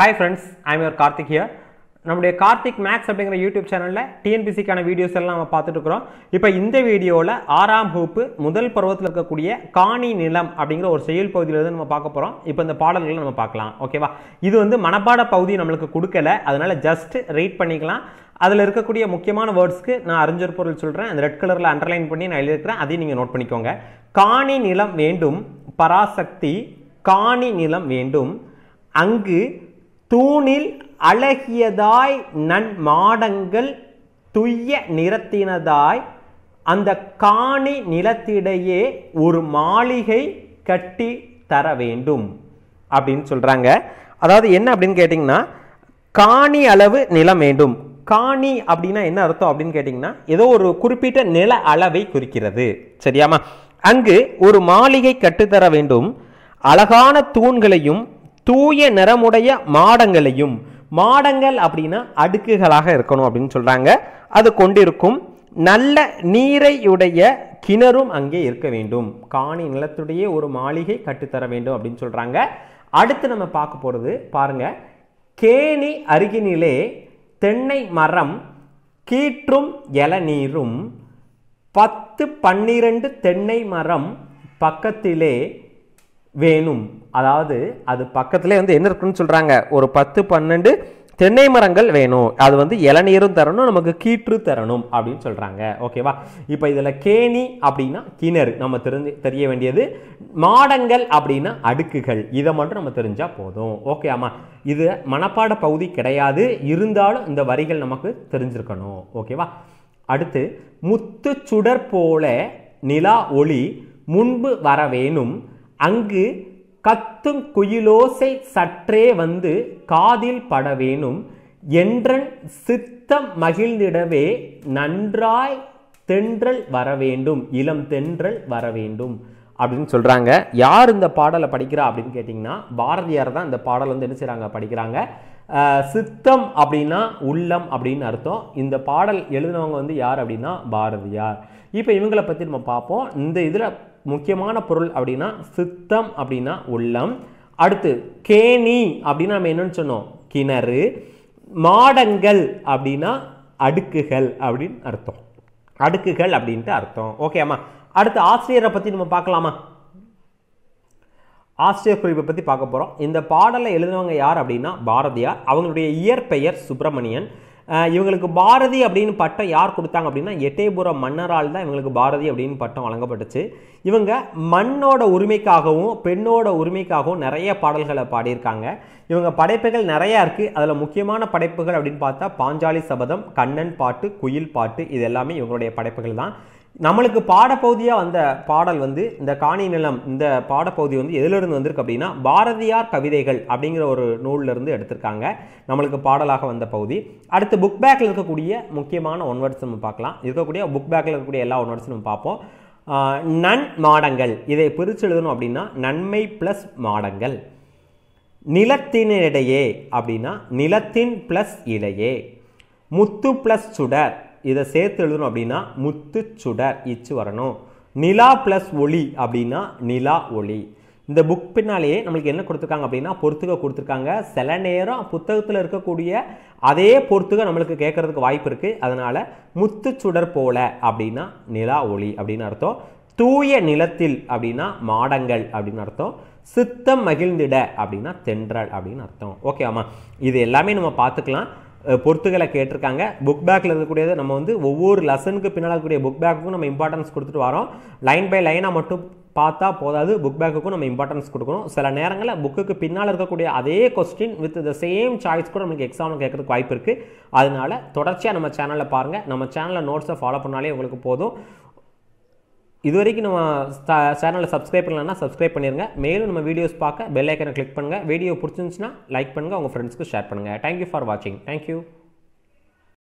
hi friends I'm your Karthik here நம்முடைய Karthik maths அப்படிங்கிற YouTube சேனலில் டிஎன்பிசிக்கான வீடியோஸ் எல்லாம் நம்ம பார்த்துட்டு இருக்கிறோம் இப்போ இந்த வீடியோவில் ஆறாம் வகுப்பு முதல் பருவத்தில் இருக்கக்கூடிய காணி நிலம் அப்படிங்கிற ஒரு செயல் பகுதியிலிருந்து நம்ம பார்க்க போகிறோம் இப்போ இந்த பாடல்களை நம்ம பார்க்கலாம் ஓகேவா இது வந்து மனப்பாட பகுதி நம்மளுக்கு கொடுக்கல அதனால் ஜஸ்ட் ரீட் பண்ணிக்கலாம் அதில் இருக்கக்கூடிய முக்கியமான வேர்ட்ஸ்க்கு நான் அறிஞர் பொருள் சொல்கிறேன் அந்த ரெட் கலரில் அண்டர்லைன் பண்ணி நான் எழுதியிருக்கிறேன் அதையும் நீங்கள் நோட் பண்ணிக்கோங்க காணி நிலம் வேண்டும் பராசக்தி காணி நிலம் வேண்டும் அங்கு தூணில் அழகியதாய் நன்மாடங்கள் துய்ய நிறத்தினதாய் அந்த காணி நிலத்திடையே ஒரு மாளிகை கட்டி தர வேண்டும் அப்படின்னு சொல்கிறாங்க அதாவது என்ன அப்படின்னு கேட்டிங்கன்னா காணி அளவு நிலம் வேண்டும் காணி அப்படின்னா என்ன அர்த்தம் அப்படின்னு கேட்டிங்கன்னா ஏதோ ஒரு குறிப்பிட்ட நில அளவை குறிக்கிறது சரியாமா அங்கு ஒரு மாளிகை கட்டுத்தர வேண்டும் அழகான தூண்களையும் தூய நிறமுடைய மாடங்களையும் மாடங்கள் அப்படின்னா அடுக்குகளாக இருக்கணும் அப்படின்னு சொல்கிறாங்க அது கொண்டிருக்கும் நல்ல நீரையுடைய கிணறும் அங்கே இருக்க வேண்டும் காணி நிலத்துடைய ஒரு மாளிகை கட்டுத்தர வேண்டும் அப்படின்னு சொல்கிறாங்க அடுத்து நம்ம பார்க்க போகிறது பாருங்கள் கேணி அருகினிலே தென்னை மரம் கீற்றும் இளநீரும் பத்து பன்னிரண்டு தென்னை மரம் பக்கத்திலே வேணும் அதாவது அது பக்கத்துலேயே வந்து என்ன இருக்குன்னு சொல்கிறாங்க ஒரு பத்து பன்னெண்டு தென்னை மரங்கள் வேணும் அது வந்து இளநீரும் தரணும் நமக்கு கீற்று தரணும் அப்படின்னு சொல்கிறாங்க ஓகேவா இப்போ இதில் கேணி அப்படின்னா கிணறு நம்ம தெரிஞ்சு தெரிய வேண்டியது மாடங்கள் அப்படின்னா அடுக்குகள் இதை மட்டும் நம்ம தெரிஞ்சால் போதும் ஓகே ஆமாம் இது மனப்பாட பகுதி கிடையாது இருந்தாலும் இந்த வரிகள் நமக்கு தெரிஞ்சிருக்கணும் ஓகேவா அடுத்து முத்து சுடர் போல நிலா ஒளி முன்பு வர வேணும் அங்கு கத்தும் குயிலோசை சற்றே வந்து காதில் படவேனும் என்றன் சித்தம் மகிழ்ந்திடவே நன்றாய் தென்றல் வரவேண்டும் இளம் தென்றல் வரவேண்டும் அப்படின்னு சொல்கிறாங்க யார் இந்த பாடலை படிக்கிறா அப்படின்னு கேட்டிங்கன்னா பாரதியார் தான் இந்த பாடல் வந்து என்ன செய்கிறாங்க படிக்கிறாங்க சித்தம் அப்படின்னா உள்ளம் அப்படின்னு அர்த்தம் இந்த பாடல் எழுதினவங்க வந்து யார் அப்படின்னா பாரதியார் இப்போ இவங்களை பற்றி நம்ம பார்ப்போம் இந்த இதில் முக்கியமான பொருள் அப்படின்னா சித்தம் அப்படின்னா உள்ளம் அடுத்து கேணி அப்படின்னு நம்ம என்னன்னு சொன்னோம் கிணறு மாடங்கள் அப்படின்னா அடுக்குகள் அப்படின்னு அர்த்தம் அடுக்குகள் அப்படின்ட்டு அர்த்தம் ஓகே அம்மா அடுத்து ஆசிரியரை பற்றி நம்ம பார்க்கலாமா ஆசிரியர் குறிப்பை பற்றி பார்க்க போகிறோம் இந்த பாடலை எழுதினவங்க யார் அப்படின்னா பாரதியார் அவங்களுடைய இயற்பெயர் சுப்பிரமணியன் இவங்களுக்கு பாரதி அப்படின்னு பட்டம் யார் கொடுத்தாங்க அப்படின்னா எட்டயபுரம் மன்னரால் தான் இவங்களுக்கு பாரதி அப்படின்னு பட்டம் வழங்கப்பட்டுச்சு இவங்க மண்ணோட உரிமைக்காகவும் பெண்ணோட உரிமைக்காகவும் நிறைய பாடல்களை பாடியிருக்காங்க இவங்க படைப்புகள் நிறையா இருக்குது அதில் முக்கியமான படைப்புகள் அப்படின்னு பார்த்தா பாஞ்சாலி சபதம் கண்ணன் பாட்டு குயில் பாட்டு இது எல்லாமே இவங்களுடைய படைப்புகள் தான் நம்மளுக்கு பாடப்பகுதியாக வந்த பாடல் வந்து இந்த காணி நிலம் இந்த பாடப்பகுதி வந்து எதிலிருந்து வந்திருக்கு அப்படின்னா பாரதியார் கவிதைகள் அப்படிங்கிற ஒரு நூலிலிருந்து எடுத்திருக்காங்க நம்மளுக்கு பாடலாக வந்த பகுதி அடுத்து புக் பேக்கில் இருக்கக்கூடிய முக்கியமான ஒன் வேர்ட்ஸ் நம்ம பார்க்கலாம் இருக்கக்கூடிய புக் பேக்கில் இருக்கக்கூடிய எல்லா ஒன் நம்ம பார்ப்போம் நன் மாடங்கள் இதை பிரித்து எழுதணும் அப்படின்னா நன்மை ப்ளஸ் மாடங்கள் நிலத்தினிடையே அப்படின்னா நிலத்தின் ப்ளஸ் இடையே முத்து ப்ளஸ் சுடர் இதை சேர்த்து எழுதணும் அப்படின்னா முத்து சுடர் இச்சு வரணும் நிலா ப்ளஸ் ஒளி அப்படின்னா நிலா ஒளி இந்த புக் பின்னாலேயே நம்மளுக்கு என்ன கொடுத்துருக்காங்க அப்படின்னா பொறுத்துக கொடுத்துருக்காங்க சில நேரம் புத்தகத்தில் இருக்கக்கூடிய அதே பொறுத்துக நம்மளுக்கு கேட்கறதுக்கு வாய்ப்பு இருக்குது அதனால் முத்து சுடர் போல அப்படின்னா நிலா ஒளி அப்படின்னு அர்த்தம் தூய நிலத்தில் அப்படின்னா மாடங்கள் அப்படின்னு அர்த்தம் சித்தம் மகிழ்ந்திட அப்படின்னா தென்றல் அப்படின்னு அர்த்தம் ஓகே ஆமாம் இது எல்லாமே நம்ம பார்த்துக்கலாம் பொறுத்துகளை கேட்டிருக்காங்க புக் பேக்கில் இருக்கக்கூடியது நம்ம வந்து ஒவ்வொரு லெசனுக்கு பின்னால் இருக்கக்கூடிய புக் பேக்குக்கும் நம்ம இம்பார்ட்டன்ஸ் கொடுத்துட்டு வரோம் லைன் பை லைனாக மட்டும் பார்த்தா போதாது புக் பேக்குக்கும் நம்ம இம்பார்ட்டன்ஸ் கொடுக்கணும் சில நேரங்களில் புக்குக்கு பின்னால் இருக்கக்கூடிய அதே question with the same choice கூட நம்மளுக்கு எக்ஸாமில் கேட்குறதுக்கு வாய்ப்பு இருக்குது அதனால தொடர்ச்சியாக நம்ம சேனலில் பாருங்கள் நம்ம சேனலில் நோட்ஸை ஃபாலோ பண்ணாலே உங்களுக்கு போதும் இது வரைக்கும் நம்ம சேனலில் சப்ஸ்கிரைப் பண்ணலன்னா சப்ஸ்கிரைப் பண்ணிடுங்க மேலும் நம்ம வீடியோஸ் பார்க்க பெல் ஐக்கனை கிளிக் பண்ணுங்கள் வீடியோ பிடிச்சிருந்துச்சுன்னா லைக் பண்ணுங்கள் உங்கள் ஃப்ரெண்ட்ஸ்க்கு ஷேர் பண்ணுங்கள் தேங்க்யூ ஃபார் வாட்சிங் தேங்க்யூ